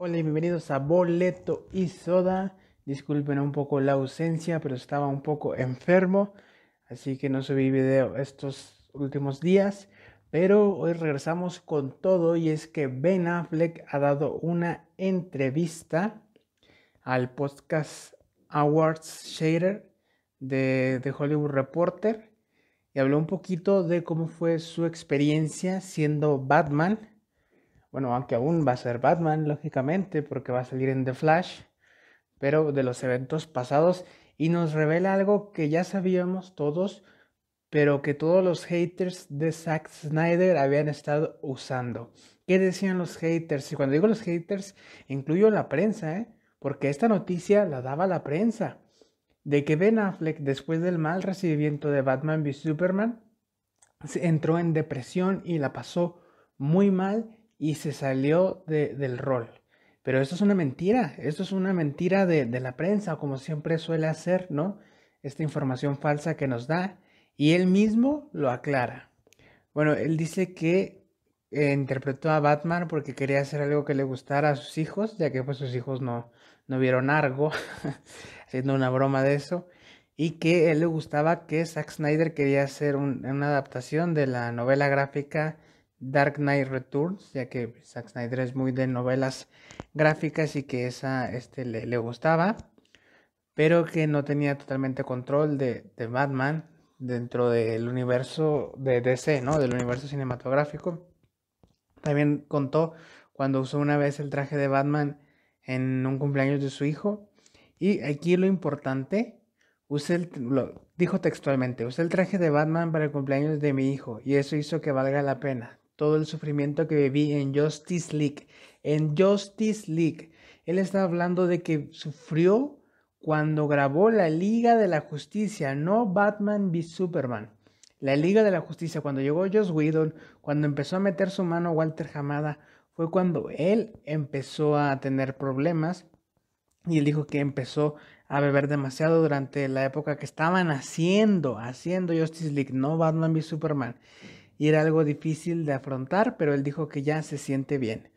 Hola y bienvenidos a Boleto y Soda. Disculpen un poco la ausencia, pero estaba un poco enfermo, así que no subí video estos últimos días. Pero hoy regresamos con todo y es que Ben Affleck ha dado una entrevista al podcast Awards Shader de, de Hollywood Reporter y habló un poquito de cómo fue su experiencia siendo Batman bueno, aunque aún va a ser Batman, lógicamente, porque va a salir en The Flash, pero de los eventos pasados, y nos revela algo que ya sabíamos todos, pero que todos los haters de Zack Snyder habían estado usando. ¿Qué decían los haters? Y cuando digo los haters, incluyo la prensa, ¿eh? porque esta noticia la daba la prensa, de que Ben Affleck, después del mal recibimiento de Batman v Superman, entró en depresión y la pasó muy mal y se salió del rol. Pero esto es una mentira, esto es una mentira de, la prensa, como siempre suele hacer, ¿no? Esta información falsa que nos da y él mismo lo aclara. Bueno, él dice que eh, interpretó a Batman porque quería hacer algo que le gustara a sus hijos, ya que pues sus hijos no, no vieron algo, haciendo una broma de eso, y que él le gustaba que Zack Snyder quería hacer una adaptación de la novela gráfica Dark Knight Returns, ya que Zack Snyder es muy de novelas gráficas y que esa este, le, gustaba, pero que no tenía totalmente control de, Batman dentro del universo de DC, ¿no? Del universo cinematográfico. También contó cuando usó una vez el traje de Batman en un cumpleaños de su hijo. Y aquí lo importante, dijo textualmente, usé el traje de Batman para el cumpleaños de mi hijo y eso hizo que valga la pena todo el sufrimiento que viví en Justice League. En Justice League, él está hablando de que sufrió cuando grabó la Liga de la Justicia, no Batman v Superman. La Liga de la Justicia, cuando llegó Joss Whedon, cuando empezó a meter su mano Walter Hamada, fue cuando él empezó a tener problemas y él dijo que empezó a beber demasiado durante la época que estaban haciendo, haciendo Justice League, no Batman v Superman y era algo difícil de afrontar, pero él dijo que ya se siente bien.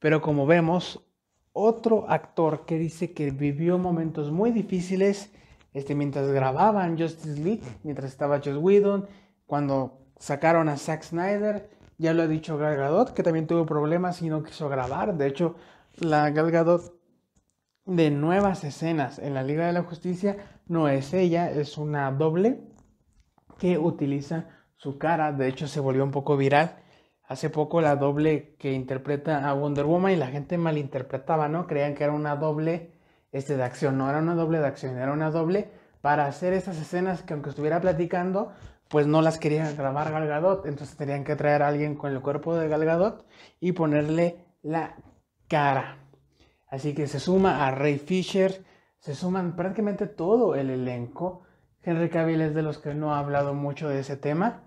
Pero como vemos, otro actor que dice que vivió momentos muy difíciles este, mientras grababan Justice League, mientras estaba Joss Whedon, cuando sacaron a Zack Snyder, ya lo ha dicho Gal Gadot, que también tuvo problemas y no quiso grabar. De hecho, la Gal Gadot de nuevas escenas en la Liga de la Justicia no es ella, es una doble que utiliza su cara, de hecho se volvió un poco viral. Hace poco la doble que interpreta a Wonder Woman y la gente malinterpretaba, ¿no? Creían que era una doble este, de acción, no era una doble de acción, era una doble para hacer esas escenas que aunque estuviera platicando, pues no las querían grabar Gal Gadot, entonces tenían que traer a alguien con el cuerpo de Gal Gadot y ponerle la cara. Así que se suma a Ray Fisher, se suman prácticamente todo el elenco. Henry Cavill es de los que no ha hablado mucho de ese tema,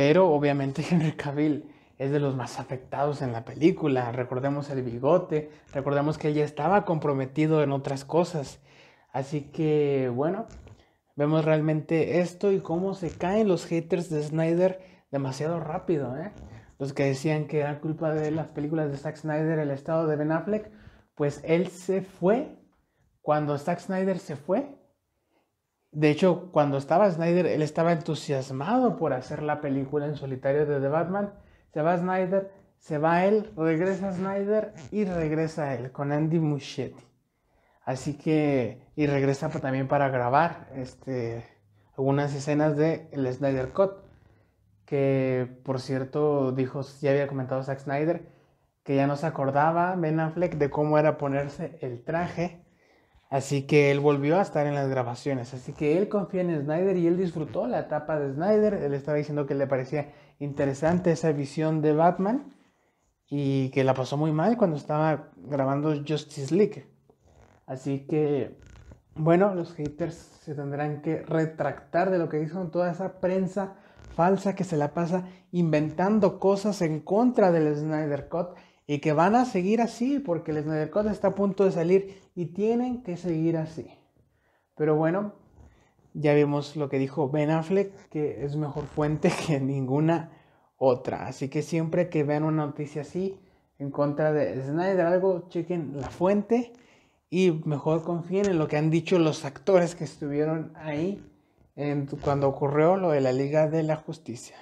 pero obviamente Henry Cavill es de los más afectados en la película. Recordemos el bigote, recordemos que ella estaba comprometido en otras cosas. Así que, bueno, vemos realmente esto y cómo se caen los haters de Snyder demasiado rápido. ¿eh? Los que decían que era culpa de las películas de Zack Snyder el estado de Ben Affleck, pues él se fue. Cuando Zack Snyder se fue, de hecho, cuando estaba Snyder, él estaba entusiasmado por hacer la película en solitario de The Batman. Se va Snyder, se va él, regresa Snyder y regresa él con Andy Muschietti. Así que, y regresa también para grabar este, algunas escenas de el Snyder Cut. Que, por cierto, dijo, ya había comentado Zack Snyder, que ya no se acordaba Ben Affleck de cómo era ponerse el traje Así que él volvió a estar en las grabaciones. Así que él confía en Snyder y él disfrutó la etapa de Snyder. Él estaba diciendo que le parecía interesante esa visión de Batman y que la pasó muy mal cuando estaba grabando Justice League. Así que, bueno, los haters se tendrán que retractar de lo que hizo toda esa prensa falsa que se la pasa inventando cosas en contra del Snyder Cut y que van a seguir así porque el Snyder Cut está a punto de salir y tienen que seguir así. Pero bueno, ya vimos lo que dijo Ben Affleck, que es mejor fuente que ninguna otra. Así que siempre que vean una noticia así en contra de Snyder algo, chequen la fuente y mejor confíen en lo que han dicho los actores que estuvieron ahí cuando ocurrió lo de la Liga de la Justicia.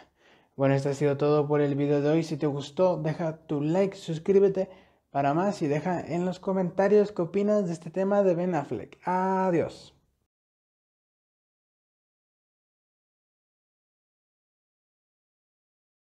Bueno, esto ha sido todo por el video de hoy. Si te gustó, deja tu like, suscríbete para más y deja en los comentarios qué opinas de este tema de Ben Affleck. Adiós.